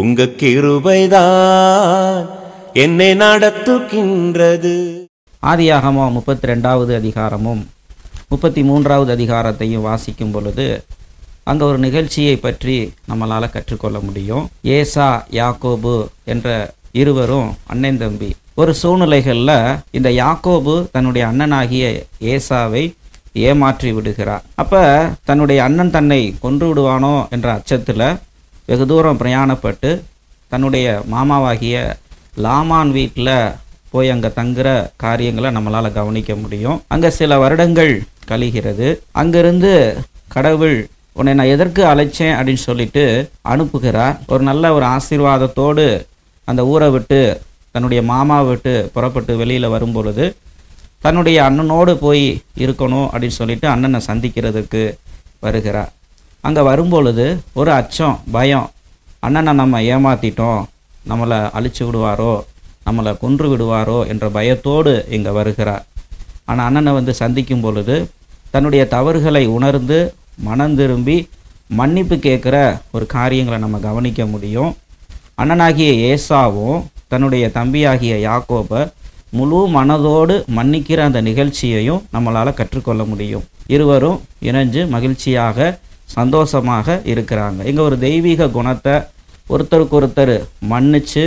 உங்க கிருபைதான் என்னை நடத்துகின்றது ஆதியாகமோ முப்பத்தி ரெண்டாவது அதிகாரமும் முப்பத்தி மூன்றாவது அதிகாரத்தையும் வாசிக்கும் பொழுது அங்கே ஒரு நிகழ்ச்சியை பற்றி நம்மளால் கற்றுக்கொள்ள முடியும் ஏசா யாக்கோபு என்ற இருவரும் அண்ணன் தம்பி ஒரு சூழ்நிலைகளில் இந்த யாக்கோபு தன்னுடைய அண்ணனாகிய ஏசாவை ஏமாற்றி விடுகிறார் அப்போ தன்னுடைய அண்ணன் தன்னை கொன்று விடுவானோ என்ற அச்சத்தில் வெகு தூரம் பிரயாணப்பட்டு தன்னுடைய மாமாவாகிய லாமான் வீட்டில் போய் அங்கே தங்குற காரியங்களை நம்மளால் கவனிக்க முடியும் அங்கே சில வருடங்கள் கழிகிறது அங்கேருந்து கடவுள் உன்னை நான் எதற்கு அழைச்சேன் அப்படின்னு சொல்லிட்டு அனுப்புகிறார் ஒரு நல்ல ஒரு ஆசீர்வாதத்தோடு அந்த ஊரை விட்டு தன்னுடைய மாமா விட்டு புறப்பட்டு வெளியில் வரும் பொழுது தன்னுடைய அண்ணனோடு போய் இருக்கணும் அப்படின்னு சொல்லிட்டு அண்ணனை சந்திக்கிறதுக்கு வருகிறார் அங்கே வரும்பொழுது ஒரு அச்சம் பயம் அண்ணனை நம்ம ஏமாற்றிட்டோம் நம்மளை அழிச்சு விடுவாரோ நம்மளை கொன்று விடுவாரோ என்ற பயத்தோடு இங்கே வருகிறார் ஆனால் அண்ணனை வந்து சந்திக்கும் பொழுது தன்னுடைய தவறுகளை உணர்ந்து மனம் திரும்பி மன்னிப்பு கேட்குற ஒரு காரியங்களை நம்ம கவனிக்க முடியும் அண்ணனாகிய ஏசாவும் தன்னுடைய தம்பியாகிய யாக்கோப முழு மனதோடு மன்னிக்கிற அந்த நிகழ்ச்சியையும் நம்மளால் கற்றுக்கொள்ள முடியும் இருவரும் இணைஞ்சு மகிழ்ச்சியாக சந்தோஷமாக இருக்கிறாங்க இங்கே ஒரு தெய்வீக குணத்தை ஒருத்தருக்கு ஒருத்தர் மன்னிச்சு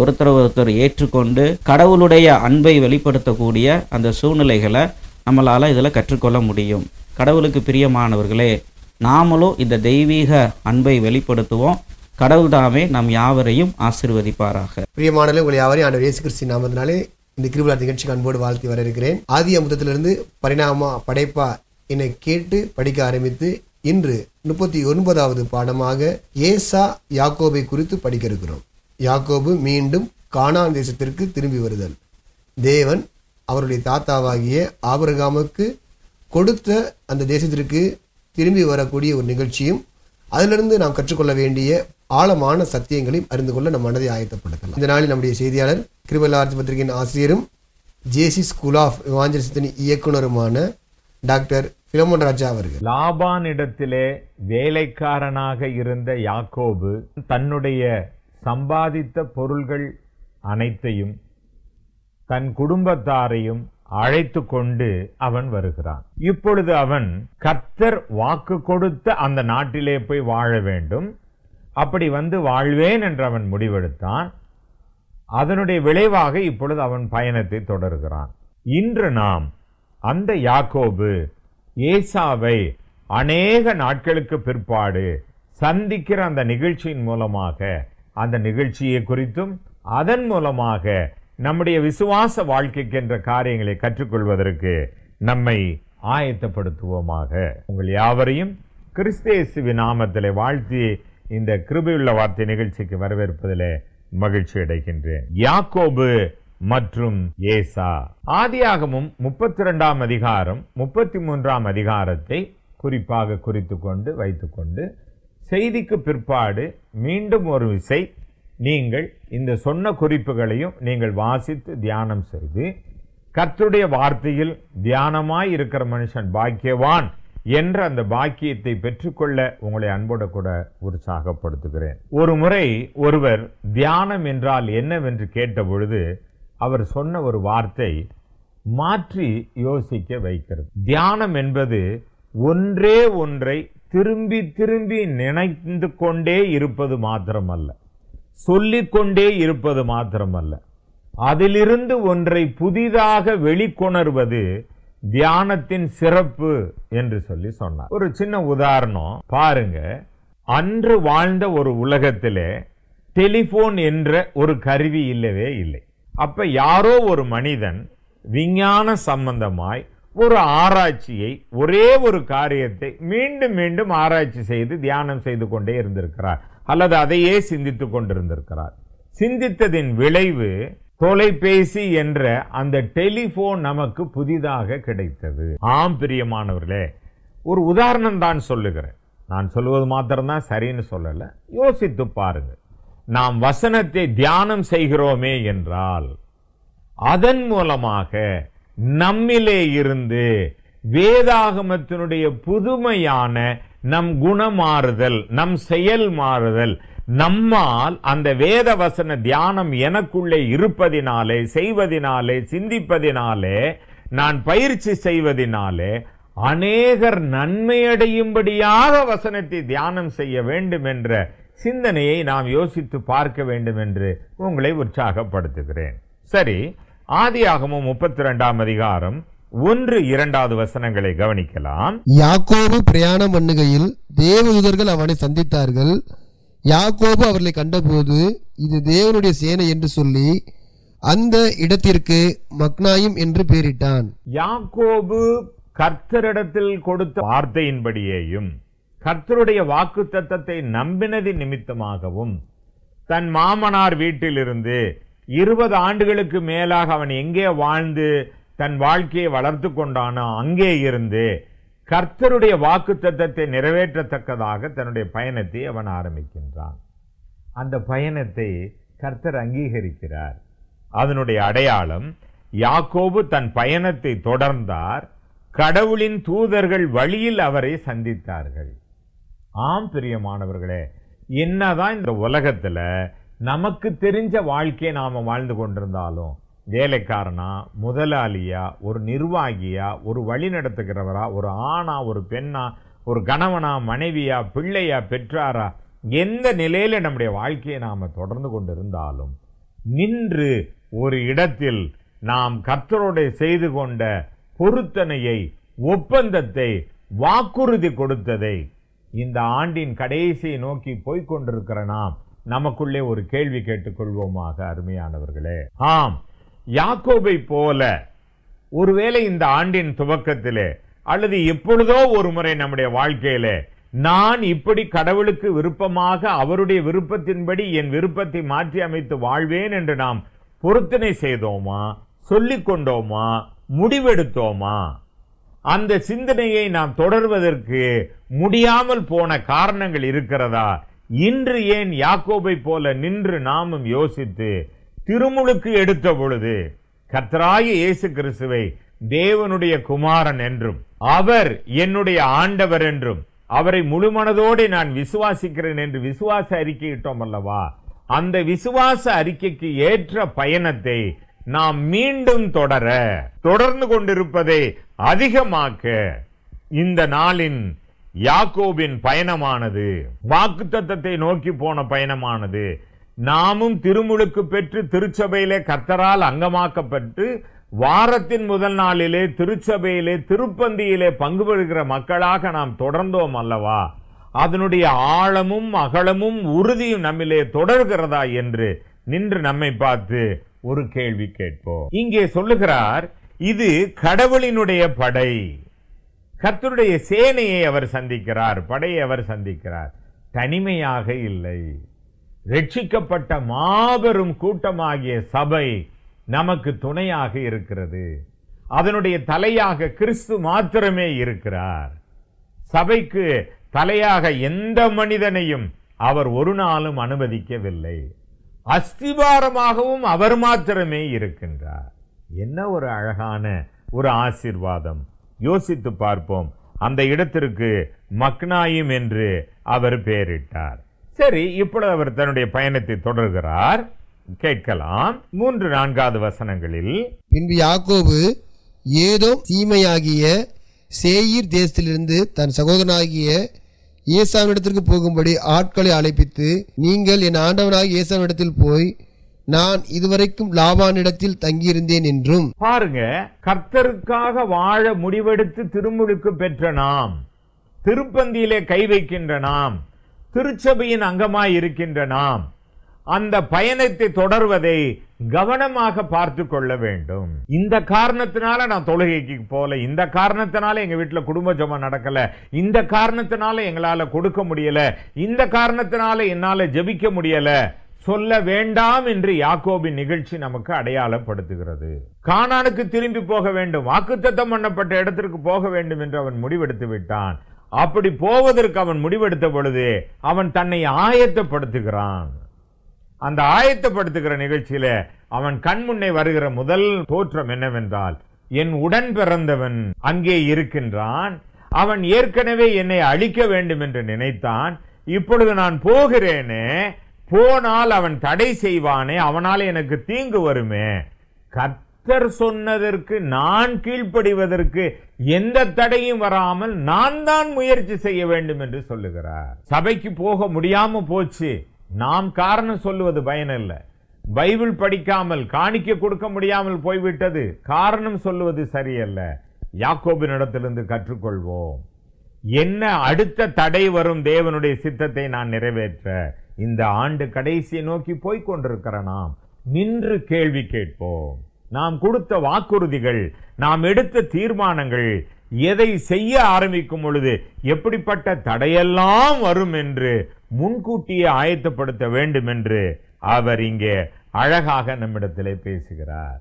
ஒருத்தர் ஒருத்தர் ஏற்றுக்கொண்டு கடவுளுடைய அன்பை வெளிப்படுத்தக்கூடிய அந்த சூழ்நிலைகளை நம்மளால் இதில் கற்றுக்கொள்ள முடியும் கடவுளுக்கு பிரியமானவர்களே நாமளும் இந்த தெய்வீக அன்பை வெளிப்படுத்துவோம் கடவுள் தாமே நம் யாவரையும் ஆசிர்வதிப்பாராக பிரியமானவர்களே உங்களை யாவரையும் ஆண்டு இயேசு கிறிஸ்தி நாமத்தினாலே இந்த கிருபலா நிகழ்ச்சிக்கு அன்போடு வாழ்த்தி வர இருக்கிறேன் ஆதி அமுதத்திலிருந்து பரிணாமா படைப்பா என்னை கேட்டு படிக்க ஆரம்பித்து இன்று முப்பத்தி ஒன்பதாவது பாடமாக ஏசா யாக்கோபை குறித்து படிக்க இருக்கிறோம் யாக்கோபு மீண்டும் கானான் தேசத்திற்கு திரும்பி வருதல் தேவன் அவருடைய தாத்தாவாகிய ஆபரகாமுக்கு கொடுத்த அந்த தேசத்திற்கு திரும்பி வரக்கூடிய ஒரு நிகழ்ச்சியும் அதிலிருந்து நாம் கற்றுக்கொள்ள வேண்டிய ஆழமான சத்தியங்களையும் அறிந்து கொள்ள நம் மனதை ஆயத்தப்படுத்தலாம் இந்த நாளில் நம்முடைய செய்தியாளர் கிரிவலார்ஜி பத்திரிகையின் ஆசிரியரும் ஜேசி ஸ்கூல் ஆஃப் இவாஞ்சலிசத்தின் இயக்குனருமான டாக்டர் பிலமோன் ராஜா அவர்கள் லாபானிடத்திலே வேலைக்காரனாக இருந்த யாக்கோபு தன்னுடைய சம்பாதித்த பொருள்கள் அனைத்தையும் தன் குடும்பத்தாரையும் அழைத்து கொண்டு அவன் வருகிறான் இப்பொழுது அவன் கர்த்தர் வாக்கு கொடுத்த அந்த நாட்டிலே போய் வாழ வேண்டும் அப்படி வந்து வாழ்வேன் என்று அவன் முடிவெடுத்தான் அதனுடைய விளைவாக இப்பொழுது அவன் பயணத்தை தொடர்கிறான் இன்று நாம் அந்த யாக்கோபு ஏசாவை அநேக நாட்களுக்கு பிற்பாடு சந்திக்கிற அந்த நிகழ்ச்சியின் மூலமாக அந்த நிகழ்ச்சியை குறித்தும் அதன் மூலமாக நம்முடைய விசுவாச வாழ்க்கைக்கு என்ற காரியங்களை கற்றுக்கொள்வதற்கு நம்மை ஆயத்தப்படுத்துவோமாக உங்கள் யாவரையும் கிறிஸ்தேசுவி நாமத்தில் வாழ்த்தி இந்த கிருபியுள்ள வார்த்தை நிகழ்ச்சிக்கு வரவேற்பதில் மகிழ்ச்சி அடைகின்றேன் யாக்கோபு மற்றும் ஏசா ஆதியாகமும் முப்பத்தி ரெண்டாம் அதிகாரம் முப்பத்தி மூன்றாம் அதிகாரத்தை குறிப்பாக குறித்து கொண்டு வைத்துக்கொண்டு செய்திக்கு பிற்பாடு மீண்டும் ஒரு விசை நீங்கள் இந்த சொன்ன குறிப்புகளையும் நீங்கள் வாசித்து தியானம் செய்து கர்த்துடைய வார்த்தையில் தியானமாய் இருக்கிற மனுஷன் பாக்கியவான் என்ற அந்த பாக்கியத்தை பெற்றுக்கொள்ள உங்களை அன்போட கூட உற்சாகப்படுத்துகிறேன் ஒரு முறை ஒருவர் தியானம் என்றால் என்னவென்று கேட்ட பொழுது அவர் சொன்ன ஒரு வார்த்தை மாற்றி யோசிக்க வைக்கிறது தியானம் என்பது ஒன்றே ஒன்றை திரும்பி திரும்பி நினைத்து கொண்டே இருப்பது மாத்திரமல்ல சொல்லிக்கொண்டே இருப்பது மாத்திரமல்ல அதிலிருந்து ஒன்றை புதிதாக வெளிக்கொணர்வது தியானத்தின் சிறப்பு என்று சொல்லி சொன்னார் ஒரு சின்ன உதாரணம் பாருங்க அன்று வாழ்ந்த ஒரு உலகத்திலே டெலிபோன் என்ற ஒரு கருவி இல்லவே இல்லை அப்போ யாரோ ஒரு மனிதன் விஞ்ஞான சம்பந்தமாய் ஒரு ஆராய்ச்சியை ஒரே ஒரு காரியத்தை மீண்டும் மீண்டும் ஆராய்ச்சி செய்து தியானம் செய்து கொண்டே இருந்திருக்கிறார் அல்லது அதையே சிந்தித்து கொண்டிருந்திருக்கிறார் சிந்தித்ததின் விளைவு தொலைபேசி என்ற அந்த டெலிபோன் நமக்கு புதிதாக கிடைத்தது ஆம் பிரியமானவர்களே ஒரு உதாரணம் தான் சொல்லுகிறேன் நான் சொல்லுவது மாத்திரம்தான் சரின்னு சொல்லலை யோசித்து பாருங்கள் நாம் வசனத்தை தியானம் செய்கிறோமே என்றால் அதன் மூலமாக நம்மிலே இருந்து வேதாகமத்தினுடைய புதுமையான நம் குணமாறுதல் நம் செயல் மாறுதல் நம்மால் அந்த வேத வசன தியானம் எனக்குள்ளே இருப்பதினாலே செய்வதினாலே சிந்திப்பதினாலே நான் பயிற்சி செய்வதினாலே அநேகர் நன்மையடையும்படியாக வசனத்தை தியானம் செய்ய வேண்டும் என்ற சிந்தனையை நாம் யோசித்து பார்க்க வேண்டும் என்று உங்களை உற்சாகப்படுத்துகிறேன் சரி ஆதியாகமும் முப்பத்தி ரெண்டாம் அதிகாரம் ஒன்று இரண்டாவது வசனங்களை கவனிக்கலாம் யாக்கோபு பிரயாணம் பண்ணுகையில் தேவதூதர்கள் அவனை சந்தித்தார்கள் யாக்கோபு அவர்களை கண்டபோது இது தேவனுடைய சேனை என்று சொல்லி அந்த இடத்திற்கு மக்னாயும் என்று பேரிட்டான் யாக்கோபு கர்த்தரிடத்தில் கொடுத்த வார்த்தையின்படியேயும் கர்த்தருடைய வாக்கு தத்தத்தை நம்பினது நிமித்தமாகவும் தன் மாமனார் வீட்டிலிருந்து இருபது ஆண்டுகளுக்கு மேலாக அவன் எங்கே வாழ்ந்து தன் வாழ்க்கையை வளர்த்து கொண்டானோ அங்கே இருந்து கர்த்தருடைய வாக்கு தத்தத்தை நிறைவேற்றத்தக்கதாக தன்னுடைய பயணத்தை அவன் ஆரம்பிக்கின்றான் அந்த பயணத்தை கர்த்தர் அங்கீகரிக்கிறார் அதனுடைய அடையாளம் யாக்கோபு தன் பயணத்தை தொடர்ந்தார் கடவுளின் தூதர்கள் வழியில் அவரை சந்தித்தார்கள் ஆம் பிரியமானவர்களே என்னதான் இந்த உலகத்தில் நமக்கு தெரிஞ்ச வாழ்க்கையை நாம் வாழ்ந்து கொண்டிருந்தாலும் வேலைக்காரனா முதலாளியா ஒரு நிர்வாகியா ஒரு வழி நடத்துகிறவரா ஒரு ஆணா ஒரு பெண்ணா ஒரு கணவனா மனைவியா பிள்ளையா பெற்றாரா எந்த நிலையில் நம்முடைய வாழ்க்கையை நாம் தொடர்ந்து கொண்டிருந்தாலும் நின்று ஒரு இடத்தில் நாம் கர்த்தரோட செய்து கொண்ட பொருத்தனையை ஒப்பந்தத்தை வாக்குறுதி கொடுத்ததை இந்த ஆண்டின் கடைசியை நோக்கி போய்கொண்டிருக்கிற நாம் நமக்குள்ளே ஒரு கேள்வி கேட்டுக்கொள்வோமாக அருமையானவர்களே ஆம் யாக்கோபை போல ஒருவேளை இந்த ஆண்டின் துவக்கத்திலே அல்லது எப்பொழுதோ ஒரு முறை நம்முடைய வாழ்க்கையிலே நான் இப்படி கடவுளுக்கு விருப்பமாக அவருடைய விருப்பத்தின்படி என் விருப்பத்தை மாற்றி அமைத்து வாழ்வேன் என்று நாம் பொருத்தனை செய்தோமா சொல்லிக் கொண்டோமா முடிவெடுத்தோமா அந்த சிந்தனையை நாம் தொடர்வதற்கு முடியாமல் போன காரணங்கள் இருக்கிறதா இன்று ஏன் யாக்கோபை போல நின்று நாமும் யோசித்து திருமுழுக்கு எடுத்த பொழுது கத்ராய இயேசு கிறிஸ்துவை தேவனுடைய குமாரன் என்றும் அவர் என்னுடைய ஆண்டவர் என்றும் அவரை முழுமனதோடு நான் விசுவாசிக்கிறேன் என்று விசுவாச அறிக்கையிட்டோம் அல்லவா அந்த விசுவாச அறிக்கைக்கு ஏற்ற பயணத்தை நாம் மீண்டும் தொடர தொடர்ந்து கொண்டிருப்பதை அதிகமாக்க இந்த நாளின் யாக்கோபின் பயணமானது வாக்கு தத்தத்தை நோக்கி போன பயணமானது நாமும் திருமுழுக்கு பெற்று திருச்சபையிலே கர்த்தரால் அங்கமாக்கப்பட்டு வாரத்தின் முதல் நாளிலே திருச்சபையிலே திருப்பந்தியிலே பங்கு பெறுகிற மக்களாக நாம் தொடர்ந்தோம் அல்லவா அதனுடைய ஆழமும் அகலமும் உறுதியும் நம்மிலே தொடர்கிறதா என்று நின்று நம்மை பார்த்து ஒரு கேள்வி கேட்போம் இங்கே சொல்லுகிறார் இது கடவுளினுடைய படை கத்தருடைய சேனையை அவர் சந்திக்கிறார் படையை அவர் சந்திக்கிறார் தனிமையாக இல்லை ரட்சிக்கப்பட்ட மாபெரும் கூட்டமாகிய சபை நமக்கு துணையாக இருக்கிறது அதனுடைய தலையாக கிறிஸ்து மாத்திரமே இருக்கிறார் சபைக்கு தலையாக எந்த மனிதனையும் அவர் ஒரு நாளும் அனுமதிக்கவில்லை அஸ்திவாரமாகவும் அவர் மாத்திரமே இருக்கின்றார் என்ன ஒரு அழகான ஒரு ஆசிர்வாதம் யோசித்து பார்ப்போம் அந்த இடத்திற்கு மக்னாயும் என்று அவர் பெயரிட்டார் சரி இப்பொழுது அவர் தன்னுடைய பயணத்தை தொடர்கிறார் கேட்கலாம் மூன்று நான்காவது வசனங்களில் பின்பு யாக்கோபு ஏதோ தீமையாகிய சேயிர் தேசத்திலிருந்து தன் சகோதரனாகிய இயேசாவினிடத்திற்கு போகும்படி ஆட்களை அழைப்பித்து நீங்கள் என் ஆண்டவனாக இயேசாவினிடத்தில் போய் நான் இதுவரைக்கும் லாபானிடத்தில் தங்கியிருந்தேன் என்றும் பாருங்க கர்த்தருக்காக வாழ முடிவெடுத்து திருமுழுக்கு பெற்ற நாம் திருப்பந்தியிலே கை வைக்கின்ற நாம் திருச்சபையின் அங்கமாய் இருக்கின்ற நாம் அந்த பயணத்தை தொடர்வதை கவனமாக பார்த்து கொள்ள வேண்டும் இந்த காரணத்தினால நான் தொழுகைக்கு போல இந்த காரணத்தினால எங்க வீட்டில் குடும்ப ஜபம் நடக்கல இந்த காரணத்தினால எங்களால கொடுக்க முடியல இந்த காரணத்தினால என்னால ஜபிக்க முடியல சொல்ல வேண்டாம் என்று யாக்கோபின் நிகழ்ச்சி நமக்கு அடையாளப்படுத்துகிறது காணானுக்கு திரும்பி போக வேண்டும் வாக்குத்தத்தம் பண்ணப்பட்ட இடத்திற்கு போக வேண்டும் என்று அவன் முடிவெடுத்து விட்டான் அப்படி போவதற்கு அவன் முடிவெடுத்த பொழுது அவன் தன்னை ஆயத்தப்படுத்துகிறான் அந்த ஆயத்தப்படுத்துகிற நிகழ்ச்சியில அவன் கண்முன்னே வருகிற முதல் தோற்றம் என்னவென்றால் என் உடன் பிறந்தவன் அங்கே இருக்கின்றான் அவன் ஏற்கனவே என்னை அழிக்க வேண்டும் என்று நினைத்தான் இப்பொழுது நான் போகிறேனே போனால் அவன் தடை செய்வானே அவனால் எனக்கு தீங்கு வருமே கத்தர் சொன்னதற்கு நான் கீழ்ப்படிவதற்கு எந்த தடையும் வராமல் நான் தான் முயற்சி செய்ய வேண்டும் என்று சொல்லுகிறார் சபைக்கு போக முடியாம போச்சு நாம் காரணம் சொல்லுவது பயனில்லை பைபிள் படிக்காமல் காணிக்க கொடுக்க முடியாமல் போய்விட்டது காரணம் சொல்லுவது சரியல்ல யாக்கோபினிடத்திலிருந்து கற்றுக்கொள்வோம் என்ன அடுத்த தடை வரும் தேவனுடைய சித்தத்தை நான் நிறைவேற்ற இந்த ஆண்டு கடைசியை நோக்கி போய்கொண்டிருக்கிற நாம் நின்று கேள்வி கேட்போம் நாம் கொடுத்த வாக்குறுதிகள் நாம் எடுத்த தீர்மானங்கள் எதை செய்ய ஆரம்பிக்கும் பொழுது எப்படிப்பட்ட தடையெல்லாம் வரும் என்று முன்கூட்டியே ஆயத்தப்படுத்த வேண்டும் என்று அவர் இங்கே அழகாக நம்மிடத்தில் பேசுகிறார்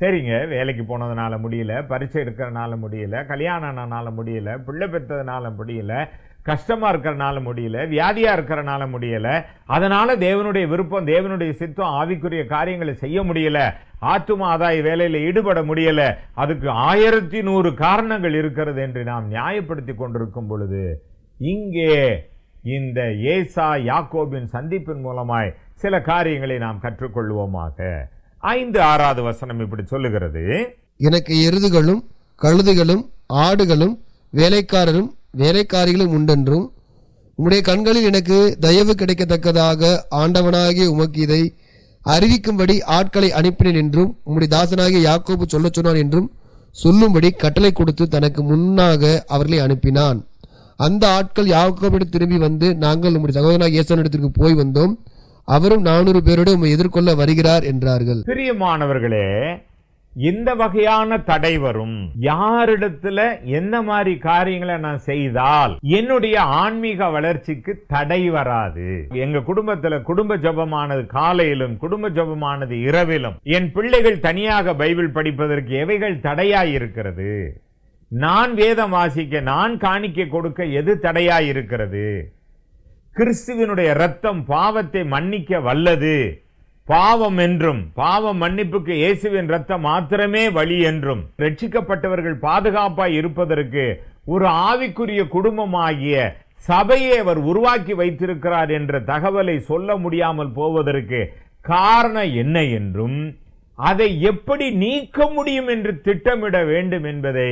சரிங்க வேலைக்கு போனதுனால முடியல பரீட்சை எடுக்கிறனால முடியல கல்யாணம் கல்யாணம்னால முடியல பிள்ளை பெற்றதுனால முடியல கஷ்டமாக இருக்கிறனால முடியல வியாதியாக இருக்கிறனால முடியல அதனால் தேவனுடைய விருப்பம் தேவனுடைய சித்தம் ஆவிக்குரிய காரியங்களை செய்ய முடியல ஆத்துமா அதாய் வேலையில் ஈடுபட முடியல அதுக்கு ஆயிரத்தி நூறு காரணங்கள் இருக்கிறது என்று நாம் நியாயப்படுத்தி கொண்டிருக்கும் பொழுது இங்கே இந்த ஏசா யாக்கோபின் சந்திப்பின் மூலமாய் சில காரியங்களை நாம் கற்றுக்கொள்வோமாக ஐந்து ஆறாவது வசனம் இப்படி சொல்லுகிறது எனக்கு எருதுகளும் கழுதுகளும் ஆடுகளும் வேலைக்காரரும் வேலைக்காரிகளும் உண்டென்றும் உம்முடைய கண்களில் எனக்கு தயவு கிடைக்கத்தக்கதாக ஆண்டவனாகிய உமக்கு இதை அறிவிக்கும்படி ஆட்களை அனுப்பினேன் என்றும் உங்களுடைய தாசனாகிய யாக்கோபு சொல்ல சொன்னான் என்றும் சொல்லும்படி கட்டளை கொடுத்து தனக்கு முன்னாக அவர்களை அனுப்பினான் அந்த ஆட்கள் யாக்கோபிடம் திரும்பி வந்து நாங்கள் உங்களுடைய சகோதரனாக இயேசன் இடத்திற்கு போய் வந்தோம் அவரும் நானூறு பேரோடு உம்மை எதிர்கொள்ள வருகிறார் என்றார்கள் பிரியமானவர்களே இந்த வகையான தடை வரும் யாரிடத்துல எந்த மாதிரி காரியங்களை நான் செய்தால் என்னுடைய ஆன்மீக வளர்ச்சிக்கு தடை வராது எங்க குடும்பத்துல குடும்ப ஜபமானது காலையிலும் குடும்ப ஜபமானது இரவிலும் என் பிள்ளைகள் தனியாக பைபிள் படிப்பதற்கு எவைகள் தடையா இருக்கிறது நான் வேதம் வாசிக்க நான் காணிக்க கொடுக்க எது தடையா இருக்கிறது கிறிஸ்துவனுடைய ரத்தம் பாவத்தை மன்னிக்க வல்லது பாவம் என்றும் பாவ மன்னிப்புக்கு இயேசுவின் ரத்தம் மாத்திரமே வழி என்றும் ரட்சிக்கப்பட்டவர்கள் பாதுகாப்பாய் இருப்பதற்கு ஒரு ஆவிக்குரிய குடும்பமாகிய சபையை அவர் உருவாக்கி வைத்திருக்கிறார் என்ற தகவலை சொல்ல முடியாமல் போவதற்கு காரணம் என்ன என்றும் அதை எப்படி நீக்க முடியும் என்று திட்டமிட வேண்டும் என்பதை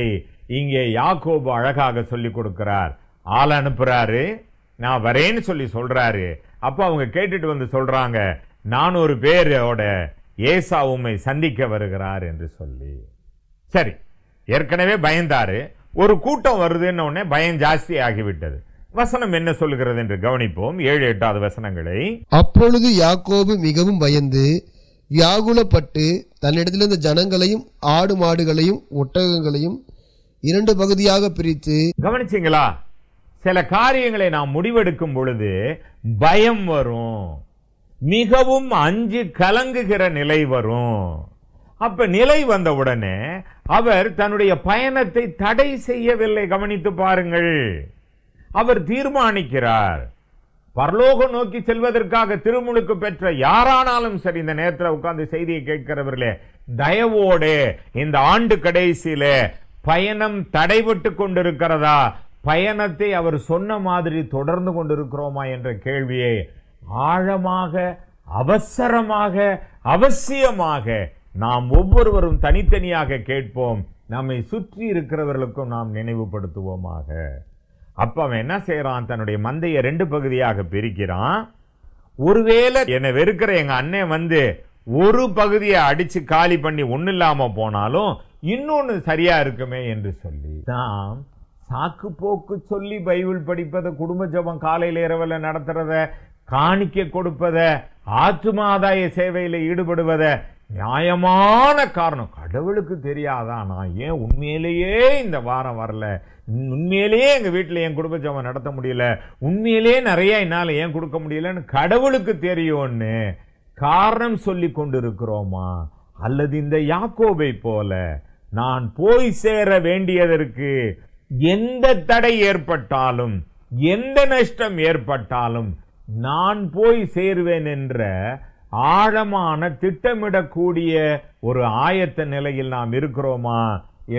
இங்கே யாக்கோபு அழகாக சொல்லிக் கொடுக்கிறார் ஆள் அனுப்புறாரு நான் வரேன்னு சொல்லி சொல்றாரு அப்ப அவங்க கேட்டுட்டு வந்து சொல்றாங்க நான் ஒரு பேரோட ஏசா உண்மை சந்திக்க வருகிறார் என்று சொல்லி சரி ஏற்கனவே பயந்தாரு ஒரு கூட்டம் வருதுன்னு உடனே பயம் ஜாஸ்தி ஆகிவிட்டது வசனம் என்ன சொல்கிறது என்று கவனிப்போம் ஏழு எட்டாவது வசனங்களை அப்பொழுது யாக்கோபு மிகவும் பயந்து வியாகுலப்பட்டு தன்னிடத்தில் இருந்த ஜனங்களையும் ஆடு மாடுகளையும் ஒட்டகங்களையும் இரண்டு பகுதியாக பிரித்து கவனிச்சிங்களா சில காரியங்களை நாம் முடிவெடுக்கும் பொழுது பயம் வரும் மிகவும் அஞ்சு கலங்குகிற நிலை வரும் அப்ப நிலை வந்த உடனே அவர் தன்னுடைய பயணத்தை தடை செய்யவில்லை கவனித்து பாருங்கள் அவர் தீர்மானிக்கிறார் பரலோகம் நோக்கி செல்வதற்காக திருமுழுக்கு பெற்ற யாரானாலும் சரி இந்த நேரத்தில் உட்கார்ந்து செய்தியை கேட்கிறவர்களே தயவோடு இந்த ஆண்டு கடைசியில பயணம் தடைபட்டு கொண்டிருக்கிறதா பயணத்தை அவர் சொன்ன மாதிரி தொடர்ந்து கொண்டிருக்கிறோமா என்ற கேள்வியை ஆழமாக அவசரமாக அவசியமாக நாம் ஒவ்வொருவரும் தனித்தனியாக கேட்போம் நம்மை சுற்றி இருக்கிறவர்களுக்கும் நாம் நினைவுபடுத்துவோமாக அப்போ அவன் என்ன செய்கிறான் தன்னுடைய மந்தையை ரெண்டு பகுதியாக பிரிக்கிறான் ஒருவேளை என்னை வெறுக்கிற எங்கள் அண்ணன் வந்து ஒரு பகுதியை அடித்து காலி பண்ணி ஒன்றும் இல்லாமல் போனாலும் இன்னொன்று சரியாக இருக்குமே என்று சொல்லி நாம் சாக்கு போக்கு சொல்லி பைபிள் படிப்பதை குடும்ப ஜபம் காலையில் இரவில் நடத்துகிறத காணிக்க கொடுப்பத ஆத்துமாதாய சேவையில் ஈடுபடுவத நியாயமான காரணம் கடவுளுக்கு தெரியாதா நான் ஏன் உண்மையிலேயே இந்த வாரம் வரல உண்மையிலேயே எங்கள் வீட்டில் என் குடும்ப குடும்பச்சவன் நடத்த முடியல உண்மையிலேயே நிறைய என்னால் ஏன் கொடுக்க முடியலன்னு கடவுளுக்கு தெரியும்னு காரணம் சொல்லி கொண்டு இருக்கிறோமா அல்லது இந்த யாக்கோபை போல நான் போய் சேர வேண்டியதற்கு எந்த தடை ஏற்பட்டாலும் எந்த நஷ்டம் ஏற்பட்டாலும் நான் போய் சேர்வேன் என்ற ஆழமான திட்டமிடக்கூடிய ஒரு ஆயத்த நிலையில் நாம் இருக்கிறோமா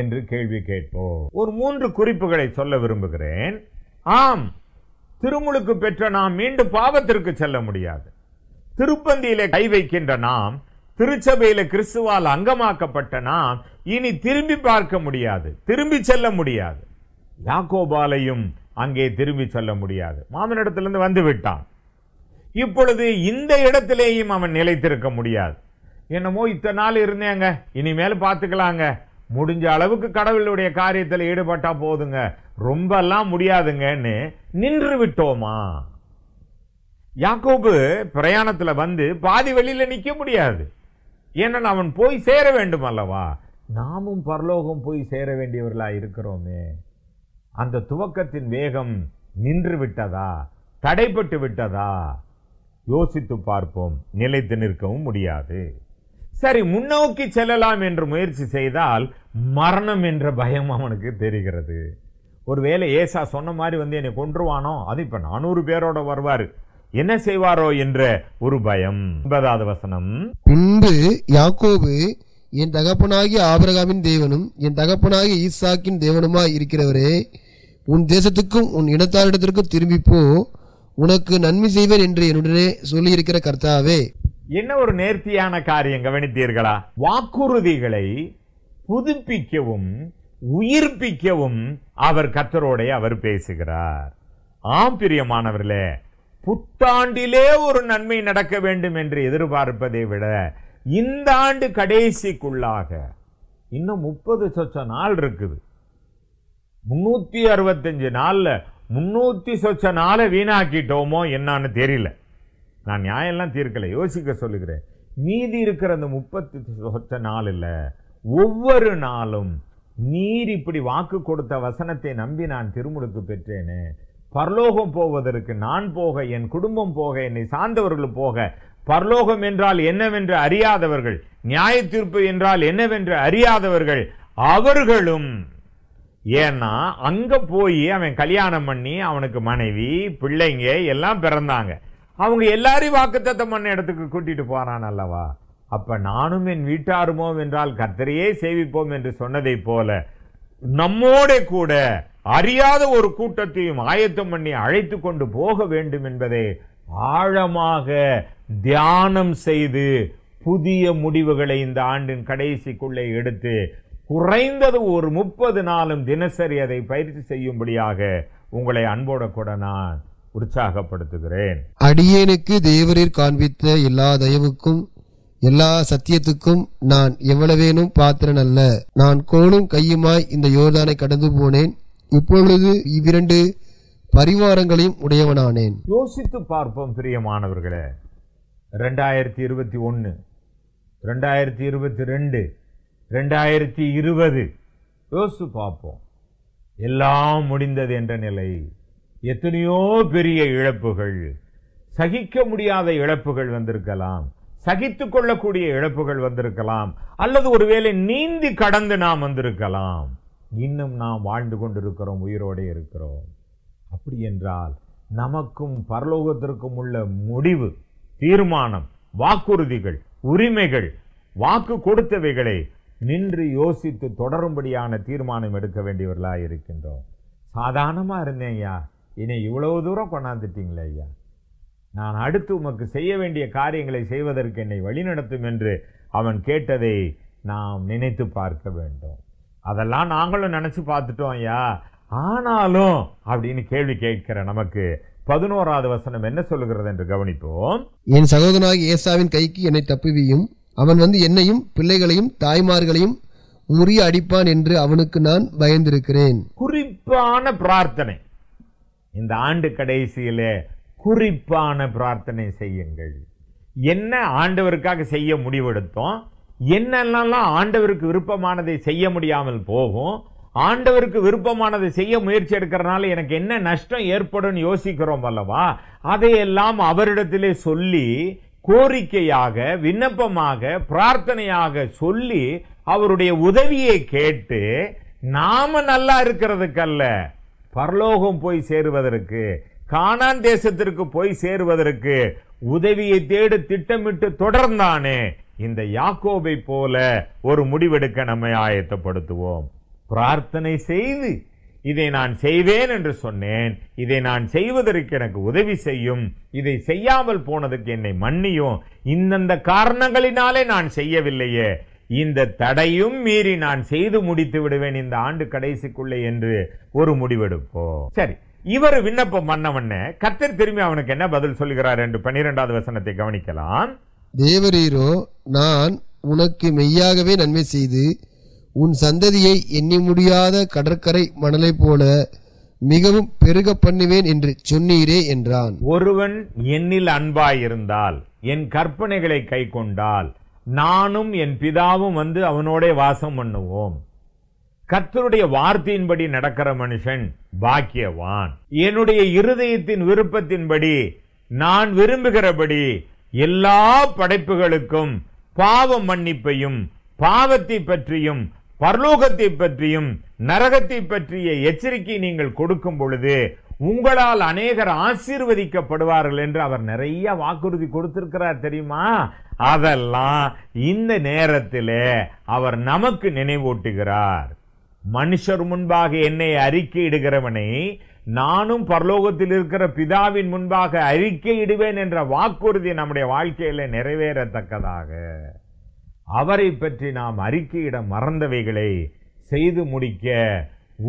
என்று கேள்வி கேட்போம் ஒரு மூன்று குறிப்புகளை சொல்ல விரும்புகிறேன் ஆம் திருமுழுக்கு பெற்ற நாம் மீண்டும் பாவத்திற்கு செல்ல முடியாது திருப்பந்தியில கை வைக்கின்ற நாம் திருச்சபையில கிறிஸ்துவால் அங்கமாக்கப்பட்ட நாம் இனி திரும்பி பார்க்க முடியாது திரும்பி செல்ல முடியாது யாக்கோபாலையும் அங்கே திரும்பி செல்ல முடியாது மாமனிடத்திலிருந்து வந்து விட்டான் இப்பொழுது இந்த இடத்திலேயும் அவன் நிலைத்திருக்க முடியாது என்னமோ இத்தனை நாள் இருந்தேங்க இனிமேல் பார்த்துக்கலாங்க முடிஞ்ச அளவுக்கு கடவுளுடைய காரியத்தில் ஈடுபட்டா போதுங்க ரொம்பலாம் முடியாதுங்கன்னு நின்று விட்டோமா யாக்கோபு பிரயாணத்தில் வந்து பாதி வழியில் நிற்க முடியாது ஏன்னா அவன் போய் சேர வேண்டும் அல்லவா நாமும் பரலோகம் போய் சேர வேண்டியவர்களாக இருக்கிறோமே அந்த துவக்கத்தின் வேகம் நின்று விட்டதா தடைப்பட்டு விட்டதா யோசித்து பார்ப்போம் நிலைத்து நிற்கவும் முடியாது சரி முன்னோக்கி செல்லலாம் என்று முயற்சி செய்தால் மரணம் என்ற பயம் அவனுக்கு தெரிகிறது ஒருவேளை ஏசா சொன்ன மாதிரி வந்து என்னை கொன்றுவானோ அது இப்போ நானூறு பேரோட வருவார் என்ன செய்வாரோ என்ற ஒரு பயம் ஒன்பதாவது வசனம் பின்பு யாக்கோபு என் தகப்பனாகிய ஆபிரகாமின் தேவனும் என் தகப்பனாகிய ஈசாக்கின் தேவனுமாய் இருக்கிறவரே உன் தேசத்துக்கும் உன் இடத்தாரிடத்திற்கும் திரும்பி போ உனக்கு நன்மை செய்வேன் என்று என்னுடனே சொல்லியிருக்கிற கர்த்தாவே என்ன ஒரு நேர்த்தியான காரியம் கவனித்தீர்களா வாக்குறுதிகளை புதுப்பிக்கவும் உயிர்ப்பிக்கவும் அவர் கத்தரோடைய அவர் பேசுகிறார் ஆம் பிரியமானவர்களே புத்தாண்டிலே ஒரு நன்மை நடக்க வேண்டும் என்று எதிர்பார்ப்பதை விட இந்த ஆண்டு கடைசிக்குள்ளாக இன்னும் முப்பது சொச்ச நாள் இருக்குது முன்னூத்தி அறுபத்தஞ்சு நாள்ல முன்னூற்றி சொச்ச நாளை வீணாக்கிட்டோமோ என்னான்னு தெரியல நான் நியாயம்லாம் தீர்க்கலை யோசிக்க சொல்லுகிறேன் மீதி இருக்கிற அந்த முப்பத்தி சொச்ச நாள் இல்லை ஒவ்வொரு நாளும் நீர் இப்படி வாக்கு கொடுத்த வசனத்தை நம்பி நான் திருமுழுக்கு பெற்றேனே பரலோகம் போவதற்கு நான் போக என் குடும்பம் போக என்னை சார்ந்தவர்கள் போக பரலோகம் என்றால் என்னவென்று அறியாதவர்கள் நியாய தீர்ப்பு என்றால் என்னவென்று அறியாதவர்கள் அவர்களும் ஏன்னா அங்க போய் அவன் கல்யாணம் பண்ணி அவனுக்கு மனைவி பிள்ளைங்க எல்லாம் பிறந்தாங்க அவங்க எல்லாரையும் வாக்குத்தத்தம் பண்ண இடத்துக்கு கூட்டிட்டு போறான் அல்லவா அப்ப நானும் என் வீட்டாருமோம் என்றால் கத்தரையே சேவிப்போம் என்று சொன்னதை போல நம்மோட கூட அறியாத ஒரு கூட்டத்தையும் ஆயத்தம் பண்ணி அழைத்து கொண்டு போக வேண்டும் என்பதை ஆழமாக தியானம் செய்து புதிய முடிவுகளை இந்த ஆண்டின் கடைசிக்குள்ளே எடுத்து குறைந்தது ஒரு முப்பது நாளும் தினசரி அதை பயிற்சி செய்யும்படியாக உங்களை அன்போட கூட நான் உற்சாகப்படுத்துகிறேன் அடியேனுக்கு தேவரீர் காண்பித்த எல்லா தயவுக்கும் எல்லா சத்தியத்துக்கும் நான் எவ்வளவேனும் பாத்திரன் அல்ல நான் கோலும் கையுமாய் இந்த யோர்தானை கடந்து போனேன் இப்பொழுது இவ்விரண்டு பரிவாரங்களையும் உடையவனானேன் யோசித்து பார்ப்போம் பிரியமானவர்களே ரெண்டாயிரத்தி இருபத்தி ஒன்று ரெண்டாயிரத்தி இருபத்தி ரெண்டு ரெண்டாயிரத்தி இருபது யோசித்து பார்ப்போம் எல்லாம் முடிந்தது என்ற நிலை எத்தனையோ பெரிய இழப்புகள் சகிக்க முடியாத இழப்புகள் வந்திருக்கலாம் சகித்து கொள்ளக்கூடிய இழப்புகள் வந்திருக்கலாம் அல்லது ஒருவேளை நீந்தி கடந்து நாம் வந்திருக்கலாம் இன்னும் நாம் வாழ்ந்து கொண்டிருக்கிறோம் உயிரோடு இருக்கிறோம் அப்படி என்றால் நமக்கும் பரலோகத்திற்கும் உள்ள முடிவு தீர்மானம் வாக்குறுதிகள் உரிமைகள் வாக்கு கொடுத்தவைகளை நின்று யோசித்து தொடரும்படியான தீர்மானம் எடுக்க வேண்டியவர்களாக இருக்கின்றோம் சாதாரணமாக இருந்தேன் ஐயா என்னை இவ்வளவு தூரம் கொண்டாந்துட்டீங்களே ஐயா நான் அடுத்து உமக்கு செய்ய வேண்டிய காரியங்களை செய்வதற்கு என்னை வழிநடத்தும் என்று அவன் கேட்டதை நாம் நினைத்து பார்க்க வேண்டும் அதெல்லாம் நாங்களும் நினச்சி பார்த்துட்டோம் ஐயா ஆனாலும் அப்படின்னு கேள்வி கேட்கிற நமக்கு பதினோராவது வசனம் என்ன சொல்லுகிறது என்று கவனிப்போம் என் சகோதரனாகி ஏசாவின் கைக்கு என்னை தப்புவியும் அவன் வந்து என்னையும் பிள்ளைகளையும் தாய்மார்களையும் முறிய அடிப்பான் என்று அவனுக்கு நான் பயந்திருக்கிறேன் குறிப்பான பிரார்த்தனை இந்த ஆண்டு கடைசியிலே குறிப்பான பிரார்த்தனை செய்யுங்கள் என்ன ஆண்டவருக்காக செய்ய முடிவெடுத்தோம் என்னெல்லாம் ஆண்டவருக்கு விருப்பமானதை செய்ய முடியாமல் போகும் ஆண்டவருக்கு விருப்பமானதை செய்ய முயற்சி எடுக்கிறனால எனக்கு என்ன நஷ்டம் ஏற்படும் யோசிக்கிறோம் அல்லவா அதையெல்லாம் அவரிடத்திலே சொல்லி கோரிக்கையாக விண்ணப்பமாக பிரார்த்தனையாக சொல்லி அவருடைய உதவியை கேட்டு நாம நல்லா இருக்கிறதுக்கல்ல பரலோகம் போய் சேருவதற்கு காணான் தேசத்திற்கு போய் சேருவதற்கு உதவியை தேடு திட்டமிட்டு தொடர்ந்தானே இந்த யாக்கோபை போல ஒரு முடிவெடுக்க நம்மை ஆயத்தப்படுத்துவோம் பிரார்த்தனை செய்து இதை நான் செய்வேன் என்று சொன்னேன் இதை நான் செய்வதற்கு எனக்கு உதவி செய்யும் இதை செய்யாமல் போனதுக்கு என்னை மன்னியும் இந்தந்த காரணங்களினாலே நான் செய்யவில்லையே இந்த தடையும் மீறி நான் செய்து முடித்து விடுவேன் இந்த ஆண்டு கடைசிக்குள்ளே என்று ஒரு முடிவெடுப்போ சரி இவர் விண்ணப்பம் பண்ணவன கத்தர் திரும்பி அவனுக்கு என்ன பதில் சொல்லுகிறார் என்று பன்னிரெண்டாவது வசனத்தை கவனிக்கலாம் தேவரீரோ நான் உனக்கு மெய்யாகவே நன்மை செய்து உன் சந்ததியை எண்ணி முடியாத கடற்கரை மணலை போல மிகவும் பெருக பண்ணுவேன் என்று சொன்னீரே என்றான் ஒருவன் என்னில் அன்பாயிருந்தால் என் கற்பனைகளை கை கொண்டால் நானும் என் பிதாவும் வந்து அவனோட வாசம் பண்ணுவோம் கர்த்தருடைய வார்த்தையின்படி நடக்கிற மனுஷன் பாக்கியவான் என்னுடைய இருதயத்தின் விருப்பத்தின்படி நான் விரும்புகிறபடி எல்லா படைப்புகளுக்கும் பாவ மன்னிப்பையும் பாவத்தை பற்றியும் பரலோகத்தை பற்றியும் நரகத்தை பற்றிய எச்சரிக்கை நீங்கள் கொடுக்கும் பொழுது உங்களால் அநேகர் ஆசீர்வதிக்கப்படுவார்கள் என்று அவர் நிறைய வாக்குறுதி கொடுத்திருக்கிறார் தெரியுமா அதெல்லாம் இந்த நேரத்தில் அவர் நமக்கு நினைவூட்டுகிறார் மனுஷர் முன்பாக என்னை அறிக்கையிடுகிறவனை நானும் பரலோகத்தில் இருக்கிற பிதாவின் முன்பாக அறிக்கையிடுவேன் என்ற வாக்குறுதி நம்முடைய வாழ்க்கையில் நிறைவேறத்தக்கதாக அவரை பற்றி நாம் அறிக்கையிட மறந்தவைகளை செய்து முடிக்க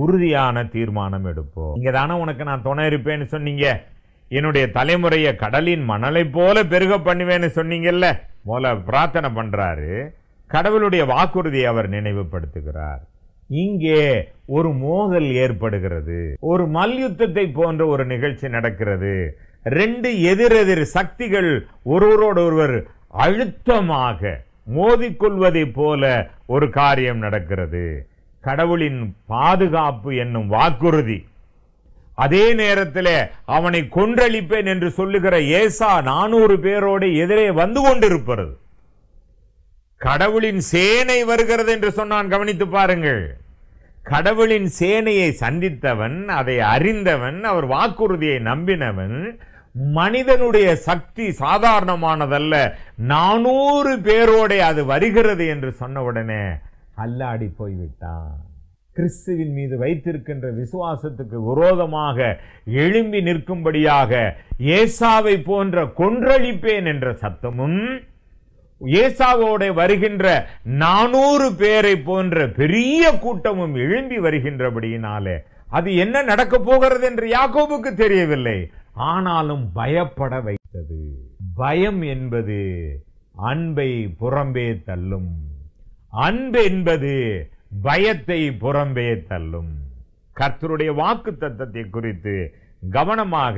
உறுதியான தீர்மானம் எடுப்போம் இங்கே தானே உனக்கு நான் துணை இருப்பேன்னு சொன்னீங்க என்னுடைய தலைமுறையை கடலின் மணலை போல பெருக பண்ணுவேன்னு சொன்னீங்கல்ல போல பிரார்த்தனை பண்ணுறாரு கடவுளுடைய வாக்குறுதியை அவர் நினைவுபடுத்துகிறார் இங்கே ஒரு மோதல் ஏற்படுகிறது ஒரு மல்யுத்தத்தை போன்ற ஒரு நிகழ்ச்சி நடக்கிறது ரெண்டு எதிரெதிர் சக்திகள் ஒருவரோடு ஒருவர் அழுத்தமாக மோதிக்கொள்வதை போல ஒரு காரியம் நடக்கிறது கடவுளின் பாதுகாப்பு என்னும் வாக்குறுதி அதே நேரத்தில் அவனை கொன்றளிப்பேன் என்று சொல்லுகிற ஏசா நானூறு பேரோடு எதிரே வந்து கொண்டிருப்பது கடவுளின் சேனை வருகிறது என்று சொன்னான் கவனித்து பாருங்கள் கடவுளின் சேனையை சந்தித்தவன் அதை அறிந்தவன் அவர் வாக்குறுதியை நம்பினவன் மனிதனுடைய சக்தி சாதாரணமானதல்ல நானூறு பேரோட அது வருகிறது என்று சொன்ன உடனே அல்லாடி போய்விட்டான் கிறிஸ்துவின் மீது வைத்திருக்கின்ற விசுவாசத்துக்கு விரோதமாக எழும்பி நிற்கும்படியாக ஏசாவை போன்ற கொன்றழிப்பேன் என்ற சத்தமும் ஏசாவோட வருகின்ற நானூறு பேரை போன்ற பெரிய கூட்டமும் எழும்பி வருகின்றபடியினாலே அது என்ன நடக்கப் போகிறது என்று யாக்கோபுக்கு தெரியவில்லை ஆனாலும் பயப்பட வைத்தது பயம் என்பது அன்பை புறம்பே தள்ளும் அன்பு என்பது பயத்தை புறம்பே தள்ளும் கர்த்தருடைய வாக்கு தத்தத்தை குறித்து கவனமாக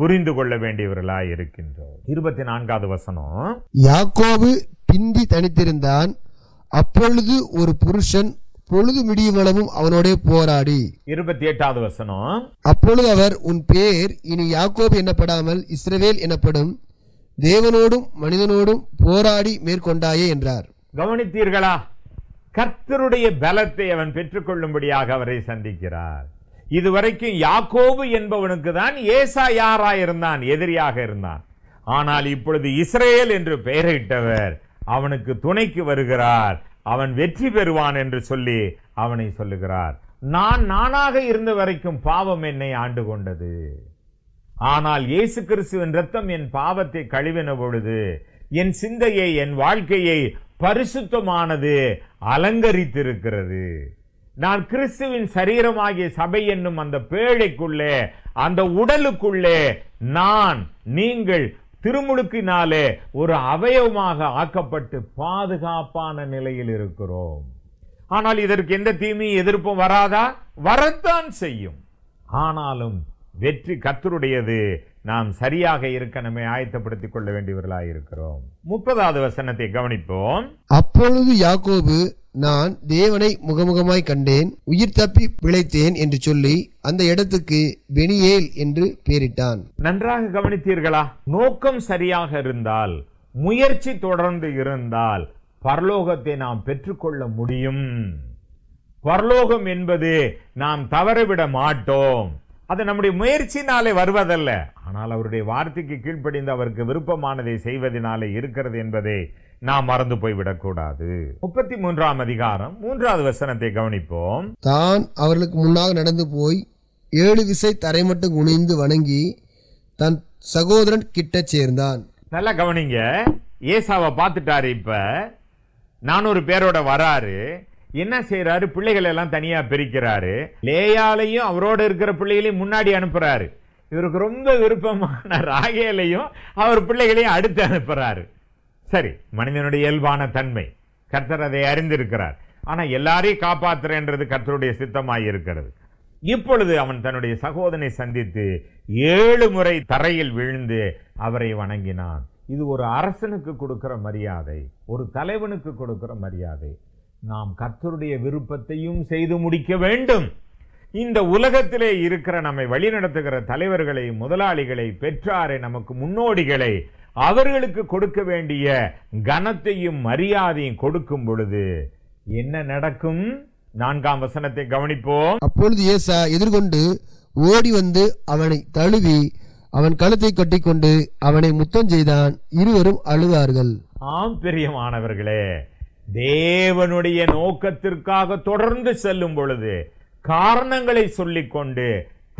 புரிந்து கொள்ள வேண்டியவர்களாய் இருக்கின்றோம் இருபத்தி நான்காவது வசனம் யாக்கோவு பிந்தி தனித்திருந்தான் அப்பொழுது ஒரு புருஷன் பொழுது விடியும் அளவும் அவனோட போராடி இருபத்தி எட்டாவது வசனம் அப்பொழுது அவர் உன் பேர் இனி யாக்கோப் எனப்படாமல் இஸ்ரவேல் எனப்படும் தேவனோடும் மனிதனோடும் போராடி மேற்கொண்டாயே என்றார் கவனித்தீர்களா கர்த்தருடைய பலத்தை அவன் பெற்றுக்கொள்ளும்படியாக அவரை சந்திக்கிறார் இதுவரைக்கும் யாக்கோபு என்பவனுக்கு தான் ஏசா யாரா இருந்தான் எதிரியாக இருந்தான் ஆனால் இப்பொழுது இஸ்ரேல் என்று பெயரிட்டவர் அவனுக்கு துணைக்கு வருகிறார் அவன் வெற்றி பெறுவான் என்று சொல்லி அவனை சொல்லுகிறார் நான் நானாக இருந்த வரைக்கும் பாவம் என்னை ஆண்டு கொண்டது ஆனால் இயேசு கிறிஸ்துவின் ரத்தம் என் பாவத்தை கழுவின பொழுது என் சிந்தையை என் வாழ்க்கையை பரிசுத்தமானது அலங்கரித்திருக்கிறது நான் கிறிஸ்துவின் சரீரமாகிய சபை என்னும் அந்த பேழைக்குள்ளே அந்த உடலுக்குள்ளே நான் நீங்கள் திருமுழுக்கினாலே ஒரு அவயவமாக ஆக்கப்பட்டு பாதுகாப்பான நிலையில் இருக்கிறோம் ஆனால் இதற்கு எந்த தீமையும் எதிர்ப்பும் வராதா வரத்தான் செய்யும் ஆனாலும் வெற்றி கத்தருடையது நாம் சரியாக இருக்கணுமே ஆயத்தப்படுத்திக் கொள்ள வேண்டியவர்களாக இருக்கிறோம் முப்பதாவது வசனத்தை கவனிப்போம் அப்பொழுது யாக்கோபு நான் தேவனை முகமுகமாய் கண்டேன் உயிர் தப்பி பிழைத்தேன் என்று சொல்லி அந்த இடத்துக்கு பெனியேல் என்று பெயரிட்டான் நன்றாக கவனித்தீர்களா நோக்கம் சரியாக இருந்தால் முயற்சி தொடர்ந்து இருந்தால் பரலோகத்தை நாம் பெற்றுக்கொள்ள முடியும் பரலோகம் என்பது நாம் தவறவிட மாட்டோம் அது நம்முடைய முயற்சினாலே வருவதல்ல ஆனால் அவருடைய வார்த்தைக்கு கீழ்ப்படிந்து அவருக்கு விருப்பமானதை செய்வதனாலே இருக்கிறது என்பதை நாம் மறந்து போய்விடக்கூடாது முப்பத்தி மூன்றாம் அதிகாரம் மூன்றாவது வசனத்தை கவனிப்போம் தான் அவர்களுக்கு முன்னாக நடந்து போய் ஏழு திசை தரை மட்டும் குனிந்து வணங்கி தன் சகோதரன் கிட்ட சேர்ந்தான் நல்லா கவனிங்க ஏசாவை பார்த்துட்டாரு இப்ப நானூறு பேரோட வராரு என்ன செய்யறாரு பிள்ளைகள் எல்லாம் தனியா பிரிக்கிறாரு லேயாலையும் அவரோட இருக்கிற பிள்ளைகளையும் முன்னாடி அனுப்புறாரு இவருக்கு ரொம்ப விருப்பமான ராகேலையும் அவர் பிள்ளைகளையும் அடுத்து அனுப்புறாரு சரி மனிதனுடைய இயல்பான தன்மை கர்த்தர் அதை அறிந்திருக்கிறார் ஆனால் எல்லாரையும் காப்பாற்றுறேன்றது கர்த்தருடைய சித்தமாக இருக்கிறது இப்பொழுது அவன் தன்னுடைய சகோதரனை சந்தித்து ஏழு முறை தரையில் விழுந்து அவரை வணங்கினான் இது ஒரு அரசனுக்கு கொடுக்கிற மரியாதை ஒரு தலைவனுக்கு கொடுக்கிற மரியாதை நாம் கர்த்தருடைய விருப்பத்தையும் செய்து முடிக்க வேண்டும் இந்த உலகத்திலே இருக்கிற நம்மை வழிநடத்துகிற தலைவர்களை முதலாளிகளை பெற்றாரை நமக்கு முன்னோடிகளை அவர்களுக்கு கொடுக்க வேண்டிய கனத்தையும் மரியாதையும் கொடுக்கும் பொழுது என்ன நடக்கும் நான்காம் வசனத்தை கவனிப்போம் அப்பொழுது ஏசா எதிர்கொண்டு ஓடி வந்து அவனை தழுவி அவன் கழுத்தை கட்டிக்கொண்டு அவனை முத்தம் செய்தான் இருவரும் அழுதார்கள் ஆம் பெரியமானவர்களே தேவனுடைய நோக்கத்திற்காக தொடர்ந்து செல்லும் பொழுது காரணங்களை சொல்லிக்கொண்டு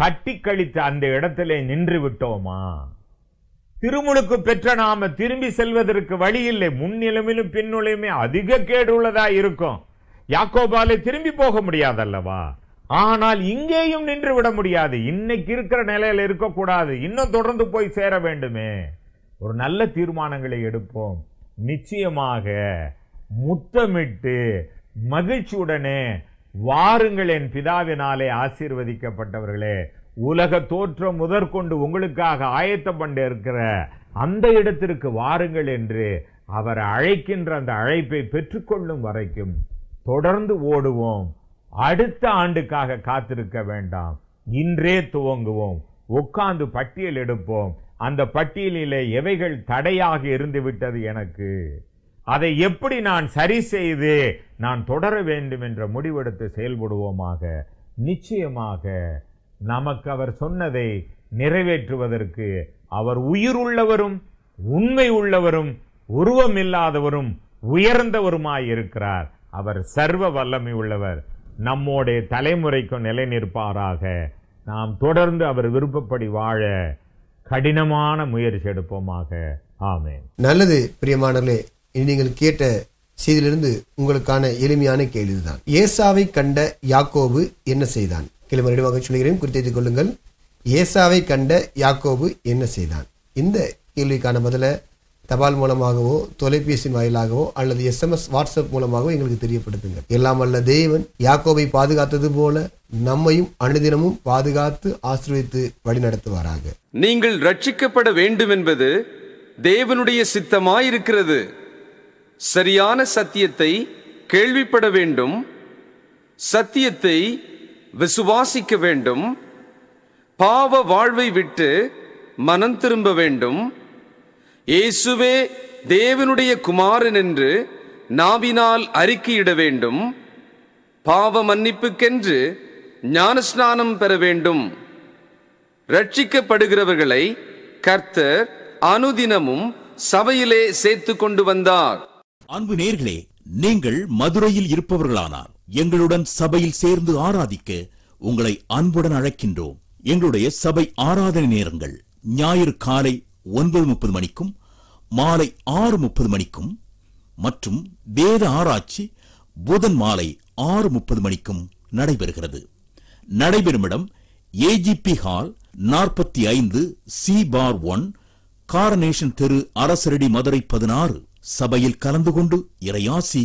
தட்டி கழித்து அந்த இடத்திலே நின்று விட்டோமா திருமுழுக்கு பெற்ற நாம திரும்பி செல்வதற்கு வழி இல்லை முன்னிலமிலும் பின்னுலையுமே அதிக கேடு உள்ளதா இருக்கும் யாக்கோபாலே திரும்பி போக முடியாதல்லவா ஆனால் இங்கேயும் நின்று விட முடியாது இன்னைக்கு இருக்கிற நிலையில் இருக்கக்கூடாது இன்னும் தொடர்ந்து போய் சேர வேண்டுமே ஒரு நல்ல தீர்மானங்களை எடுப்போம் நிச்சயமாக முத்தமிட்டு மகிழ்ச்சியுடனே வாருங்கள் என் பிதாவினாலே ஆசீர்வதிக்கப்பட்டவர்களே உலக தோற்றம் முதற்கொண்டு உங்களுக்காக ஆயத்தம் பண்ண இருக்கிற அந்த இடத்திற்கு வாருங்கள் என்று அவர் அழைக்கின்ற அந்த அழைப்பை பெற்றுக்கொள்ளும் வரைக்கும் தொடர்ந்து ஓடுவோம் அடுத்த ஆண்டுக்காக காத்திருக்க வேண்டாம் இன்றே துவங்குவோம் உட்கார்ந்து பட்டியல் எடுப்போம் அந்த பட்டியலிலே எவைகள் தடையாக இருந்துவிட்டது எனக்கு அதை எப்படி நான் சரி செய்து நான் தொடர வேண்டும் என்ற முடிவெடுத்து செயல்படுவோமாக நிச்சயமாக நமக்கு அவர் சொன்னதை நிறைவேற்றுவதற்கு அவர் உயிர் உள்ளவரும் உண்மை உள்ளவரும் உருவமில்லாதவரும் உயர்ந்தவருமாயிருக்கிறார் அவர் சர்வ வல்லமை உள்ளவர் நம்முடைய தலைமுறைக்கும் நிலை நிற்பாராக நாம் தொடர்ந்து அவர் விருப்பப்படி வாழ கடினமான முயற்சி எடுப்போமாக ஆமேன் நல்லது பிரியமானர்களே இனி நீங்கள் கேட்ட செய்தியிலிருந்து உங்களுக்கான எளிமையான கேள்விதான் ஏசாவை கண்ட யாக்கோபு என்ன செய்தான் கேள்வி சொல்கிறேன் குறித்து கொள்ளுங்கள் ஏசாவை கண்ட யாக்கோபு என்ன செய்தான் இந்த கேள்விக்கான பதில தபால் மூலமாகவோ தொலைபேசி வாயிலாகவோ அல்லது எஸ்எம்எஸ் வாட்ஸ்அப் மூலமாகவோ எங்களுக்கு தெரியப்படுத்துங்க எல்லாம் அல்ல தேவன் யாக்கோவை பாதுகாத்தது போல நம்மையும் அனுதினமும் பாதுகாத்து ஆசிர்வித்து வழிநடத்துவாராக நீங்கள் ரட்சிக்கப்பட வேண்டும் என்பது தேவனுடைய சித்தமாயிருக்கிறது சரியான சத்தியத்தை கேள்விப்பட வேண்டும் சத்தியத்தை விசுவாசிக்க வேண்டும் பாவ வாழ்வை விட்டு மனம் திரும்ப வேண்டும் இயேசுவே தேவனுடைய குமாரன் என்று நாவினால் அறிக்கையிட வேண்டும் பாவ மன்னிப்புக்கென்று ஞானஸ்நானம் பெற வேண்டும் ரட்சிக்கப்படுகிறவர்களை கர்த்தர் அனுதினமும் சபையிலே சேர்த்து கொண்டு வந்தார் அன்பு நேர்களே நீங்கள் மதுரையில் இருப்பவர்களானார் எங்களுடன் சபையில் சேர்ந்து ஆராதிக்க உங்களை அன்புடன் அழைக்கின்றோம் எங்களுடைய சபை ஆராதனை நேரங்கள் ஞாயிறு காலை ஒன்பது முப்பது மணிக்கும் மாலை ஆறு முப்பது மணிக்கும் மற்றும் வேத ஆராய்ச்சி புதன் மாலை ஆறு முப்பது மணிக்கும் நடைபெறுகிறது நடைபெறும் இடம் ஏஜிபி ஹால் நாற்பத்தி ஐந்து சி பார் ஒன் காரனேஷன் தெரு அரசரடி மதுரை பதினாறு சபையில் கலந்து கொண்டு இறையாசி